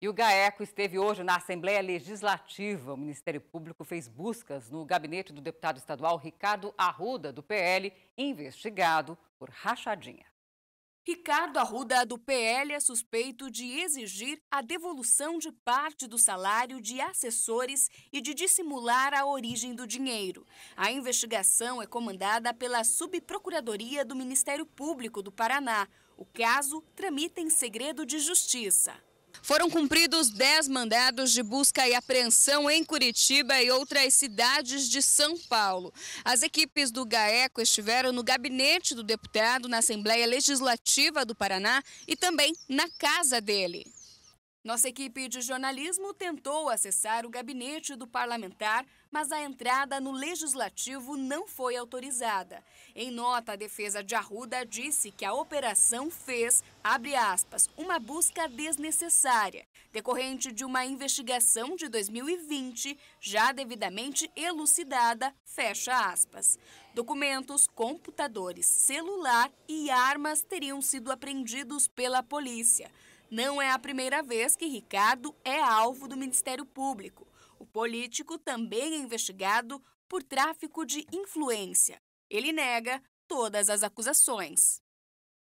E o GAECO esteve hoje na Assembleia Legislativa. O Ministério Público fez buscas no gabinete do deputado estadual Ricardo Arruda, do PL, investigado por rachadinha. Ricardo Arruda, do PL, é suspeito de exigir a devolução de parte do salário de assessores e de dissimular a origem do dinheiro. A investigação é comandada pela Subprocuradoria do Ministério Público do Paraná. O caso tramita em segredo de justiça. Foram cumpridos 10 mandados de busca e apreensão em Curitiba e outras cidades de São Paulo. As equipes do GAECO estiveram no gabinete do deputado, na Assembleia Legislativa do Paraná e também na casa dele. Nossa equipe de jornalismo tentou acessar o gabinete do parlamentar, mas a entrada no legislativo não foi autorizada. Em nota, a defesa de Arruda disse que a operação fez, abre aspas, uma busca desnecessária, decorrente de uma investigação de 2020, já devidamente elucidada, fecha aspas. Documentos, computadores, celular e armas teriam sido apreendidos pela polícia. Não é a primeira vez que Ricardo é alvo do Ministério Público. O político também é investigado por tráfico de influência. Ele nega todas as acusações.